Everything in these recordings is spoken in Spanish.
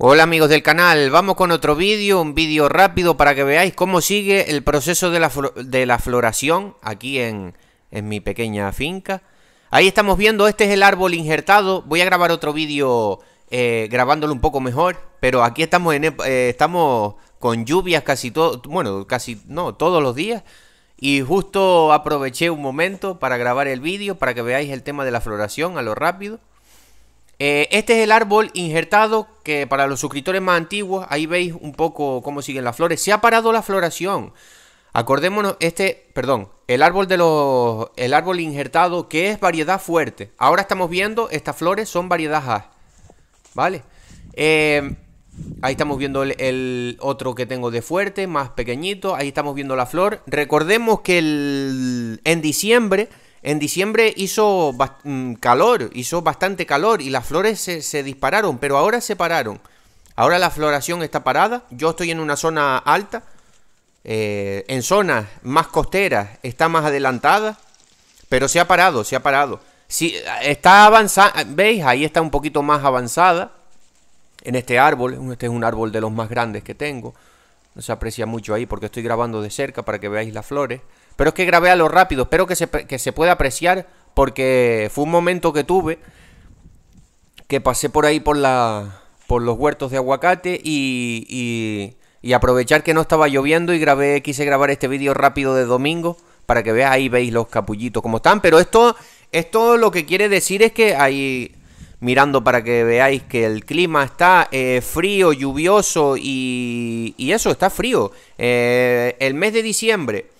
Hola amigos del canal, vamos con otro vídeo, un vídeo rápido para que veáis cómo sigue el proceso de la, floración aquí en, mi pequeña finca. Ahí estamos viendo, este es el árbol injertado, voy a grabar otro vídeo eh, grabándolo un poco mejor, pero aquí estamos, en, eh, estamos con lluvias casi todo, bueno, casi no, todos los días. Y justo aproveché un momento para grabar el vídeo, para que veáis el tema de la floración a lo rápido. Eh, este es el árbol injertado que para los suscriptores más antiguos, ahí veis un poco cómo siguen las flores. Se ha parado la floración. Acordémonos, este, perdón, el árbol de los, el árbol injertado que es variedad fuerte. Ahora estamos viendo, estas flores son variedad A. ¿Vale? Eh, ahí estamos viendo el, otro que tengo de fuerte, más pequeñito. Ahí estamos viendo la flor. Recordemos que el, en diciembre en diciembre hizo mm, calor, hizo bastante calor y las flores se, dispararon, pero ahora se pararon. Ahora la floración está parada. Yo estoy en una zona alta, eh, en zonas más costeras está más adelantada, pero se ha parado, se ha parado. Si, está avanzada, veis, ahí está un poquito más avanzada en este árbol. Este es un árbol de los más grandes que tengo. No se aprecia mucho ahí porque estoy grabando de cerca para que veáis las flores. Pero es que grabé a lo rápido, espero que se, que pueda apreciar porque fue un momento que tuve que pasé por ahí por la por los huertos de aguacate y, y, aprovechar que no estaba lloviendo y grabé quise grabar este vídeo rápido de domingo para que veáis ahí veis los capullitos como están pero esto esto lo que quiere decir es que ahí mirando para que veáis que el clima está eh, frío lluvioso y, y, eso está frío eh, el mes de diciembre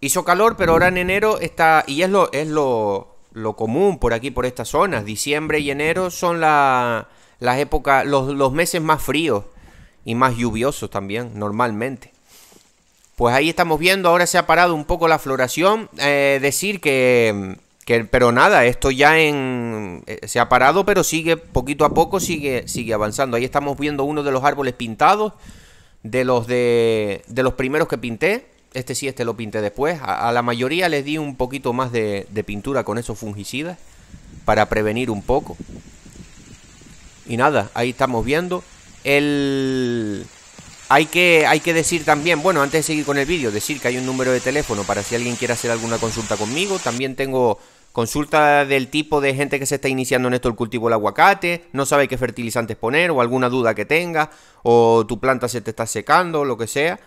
hizo calor, pero ahora en enero está, y es lo, es lo, común por aquí, por estas zonas, diciembre y enero son las épocas, los, meses más fríos y más lluviosos también, normalmente. Pues ahí estamos viendo, ahora se ha parado un poco la floración. Eh, decir que, pero nada, esto ya en, eh, se ha parado, pero sigue poquito a poco, sigue, sigue avanzando. Ahí estamos viendo uno de los árboles pintados, de los, de, de los primeros que pinté este sí, este lo pinté después. A, la mayoría les di un poquito más de, pintura con esos fungicidas para prevenir un poco. Y nada, ahí estamos viendo. El... Hay que, hay que decir también, bueno, antes de seguir con el vídeo, decir que hay un número de teléfono para si alguien quiere hacer alguna consulta conmigo. También tengo consulta del tipo de gente que se está iniciando en esto el cultivo del aguacate, no sabe qué fertilizantes poner o alguna duda que tenga, o tu planta se te está secando, o lo que sea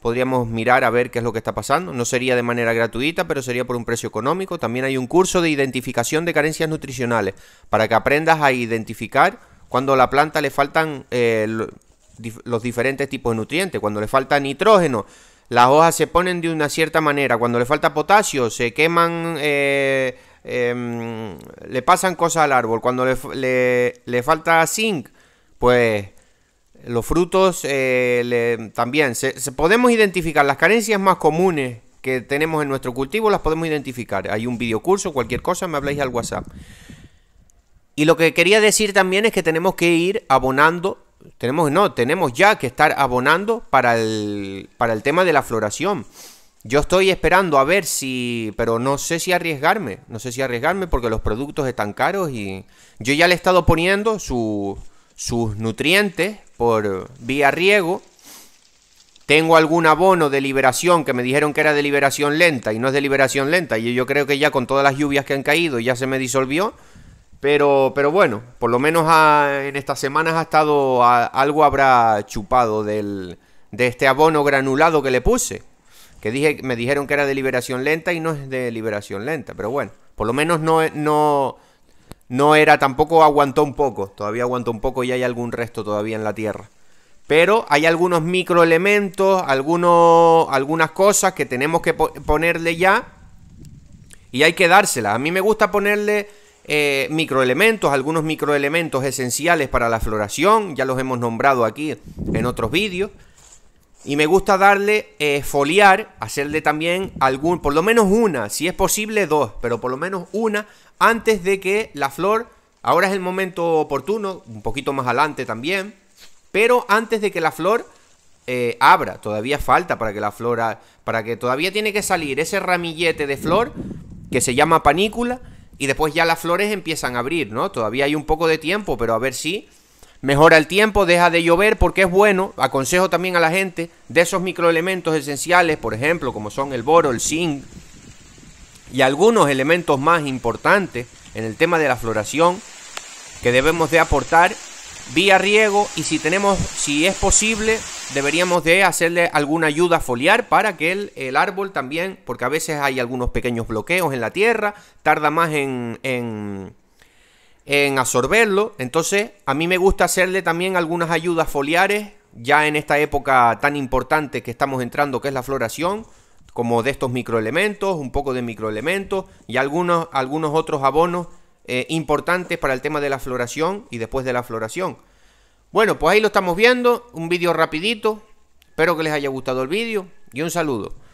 podríamos mirar a ver qué es lo que está pasando. No sería de manera gratuita, pero sería por un precio económico. También hay un curso de identificación de carencias nutricionales para que aprendas a identificar cuando a la planta le faltan eh, los diferentes tipos de nutrientes, cuando le falta nitrógeno. Las hojas se ponen de una cierta manera. Cuando le falta potasio, se queman, eh, em, le pasan cosas al árbol. Cuando le, le falta zinc, pues los frutos eh, también. Se, podemos identificar las carencias más comunes que tenemos en nuestro cultivo, las podemos identificar. Hay un videocurso, cualquier cosa, me habláis al WhatsApp. Y lo que quería decir también es que tenemos que ir abonando. Tenemos, no, tenemos ya que estar abonando para el, para el tema de la floración. Yo estoy esperando a ver si, pero no sé si arriesgarme, no sé si arriesgarme porque los productos están caros y yo ya le he estado poniendo sus nutrientes por vía riego. Tengo algún abono de liberación que me dijeron que era de liberación lenta y no es de liberación lenta. Y yo creo que ya con todas las lluvias que han caído ya se me disolvió. Pero, pero bueno, por lo menos en estas semanas ha estado algo habrá chupado del, de este abono granulado que le puse. Que dije, me dijeron que era de liberación lenta y no es de liberación lenta. Pero bueno, por lo menos no, no, no era tampoco aguantó un poco, todavía aguantó un poco y hay algún resto todavía en la Tierra. Pero hay algunos microelementos, algunos, algunas cosas que tenemos que ponerle ya y hay que dárselas. A mí me gusta ponerle eh, microelementos, algunos microelementos esenciales para la floración, ya los hemos nombrado aquí en otros vídeos. Y me gusta darle eh, foliar, hacerle también algún, por lo menos una, si es posible dos, pero por lo menos una antes de que la flor, ahora es el momento oportuno, un poquito más adelante también, pero antes de que la flor eh, abra, todavía falta para que la flor, para que todavía tiene que salir ese ramillete de flor que se llama panícula y después ya las flores empiezan a abrir, ¿no? Todavía hay un poco de tiempo, pero a ver si mejora el tiempo, deja de llover porque es bueno, aconsejo también a la gente de esos microelementos esenciales, por ejemplo, como son el boro, el zinc, y algunos elementos más importantes en el tema de la floración que debemos de aportar vía riego y si tenemos si es posible deberíamos de hacerle alguna ayuda foliar para que el, árbol también porque a veces hay algunos pequeños bloqueos en la tierra tarda más en, en en absorberlo entonces a mí me gusta hacerle también algunas ayudas foliares ya en esta época tan importante que estamos entrando que es la floración como de estos microelementos, un poco de microelementos y algunos, algunos otros abonos eh, importantes para el tema de la floración y después de la floración. Bueno, pues ahí lo estamos viendo, un vídeo rapidito, espero que les haya gustado el vídeo y un saludo.